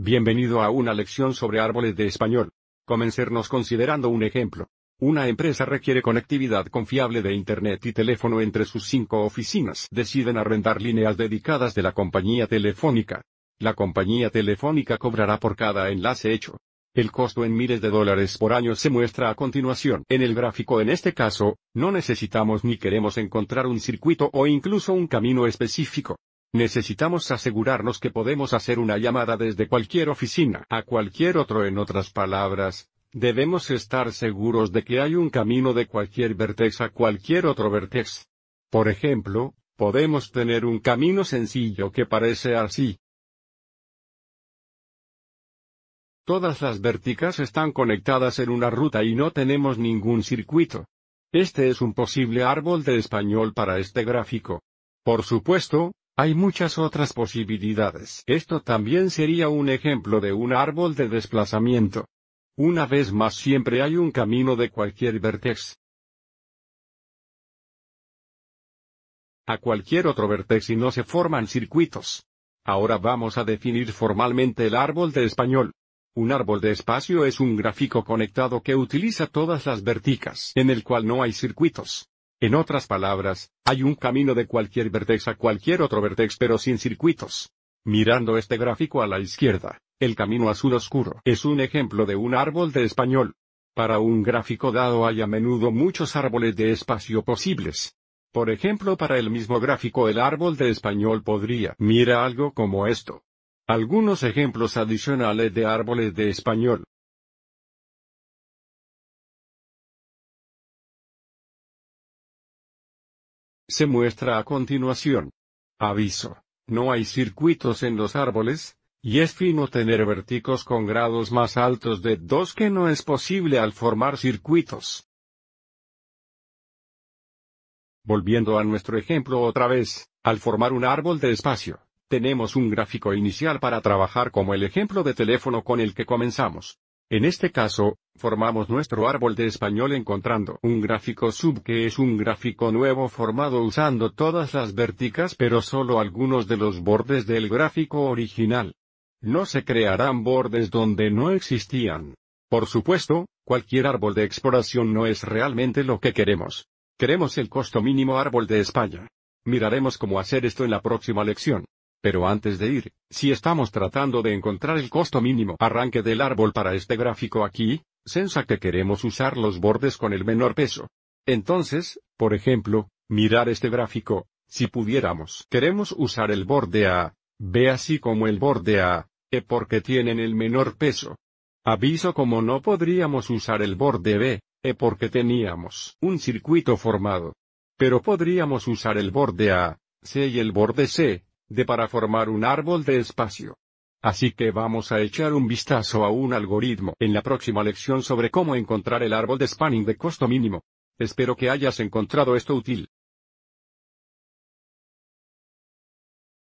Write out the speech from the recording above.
Bienvenido a una lección sobre árboles de español. Comencemos considerando un ejemplo. Una empresa requiere conectividad confiable de Internet y teléfono entre sus cinco oficinas. Deciden arrendar líneas dedicadas de la compañía telefónica. La compañía telefónica cobrará por cada enlace hecho. El costo en miles de dólares por año se muestra a continuación. En el gráfico en este caso, no necesitamos ni queremos encontrar un circuito o incluso un camino específico. Necesitamos asegurarnos que podemos hacer una llamada desde cualquier oficina a cualquier otro. En otras palabras, debemos estar seguros de que hay un camino de cualquier vertex a cualquier otro vertex. Por ejemplo, podemos tener un camino sencillo que parece así. Todas las vérticas están conectadas en una ruta y no tenemos ningún circuito. Este es un posible árbol de español para este gráfico. Por supuesto, hay muchas otras posibilidades. Esto también sería un ejemplo de un árbol de desplazamiento. Una vez más siempre hay un camino de cualquier vertex. A cualquier otro vertex y no se forman circuitos. Ahora vamos a definir formalmente el árbol de español. Un árbol de espacio es un gráfico conectado que utiliza todas las verticas en el cual no hay circuitos. En otras palabras, hay un camino de cualquier vértex a cualquier otro vértex pero sin circuitos. Mirando este gráfico a la izquierda, el camino azul oscuro es un ejemplo de un árbol de español. Para un gráfico dado hay a menudo muchos árboles de espacio posibles. Por ejemplo, para el mismo gráfico el árbol de español podría mira algo como esto. Algunos ejemplos adicionales de árboles de español. se muestra a continuación. Aviso. No hay circuitos en los árboles, y es fino tener vérticos con grados más altos de 2 que no es posible al formar circuitos. Volviendo a nuestro ejemplo otra vez, al formar un árbol de espacio, tenemos un gráfico inicial para trabajar como el ejemplo de teléfono con el que comenzamos. En este caso, formamos nuestro árbol de español encontrando un gráfico sub que es un gráfico nuevo formado usando todas las vérticas pero solo algunos de los bordes del gráfico original. No se crearán bordes donde no existían. Por supuesto, cualquier árbol de exploración no es realmente lo que queremos. Queremos el costo mínimo árbol de España. Miraremos cómo hacer esto en la próxima lección. Pero antes de ir, si estamos tratando de encontrar el costo mínimo arranque del árbol para este gráfico aquí, sensa que queremos usar los bordes con el menor peso. Entonces, por ejemplo, mirar este gráfico, si pudiéramos. Queremos usar el borde A, B así como el borde A, E porque tienen el menor peso. Aviso como no podríamos usar el borde B, E porque teníamos un circuito formado. Pero podríamos usar el borde A, C y el borde C, de para formar un árbol de espacio. Así que vamos a echar un vistazo a un algoritmo en la próxima lección sobre cómo encontrar el árbol de spanning de costo mínimo. Espero que hayas encontrado esto útil.